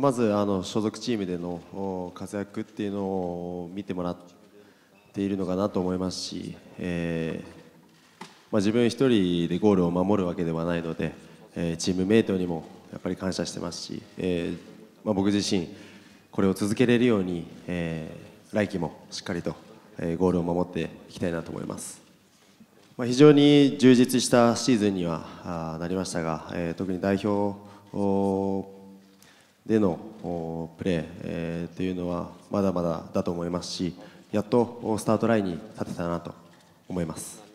まず所属チームでの活躍っていうのを見てもらっているのかなと思いますし、自分1人でゴールを守るわけではないので、チームメートにもやっぱり感謝してますし、僕自身、これを続けれるように、来季もしっかりとゴールを守っていきたいなと思います。非常に充実したシーズンにはなりましたが、特に代表でのプレーというのはまだまだだと思いますしやっとスタートラインに立てたなと思います。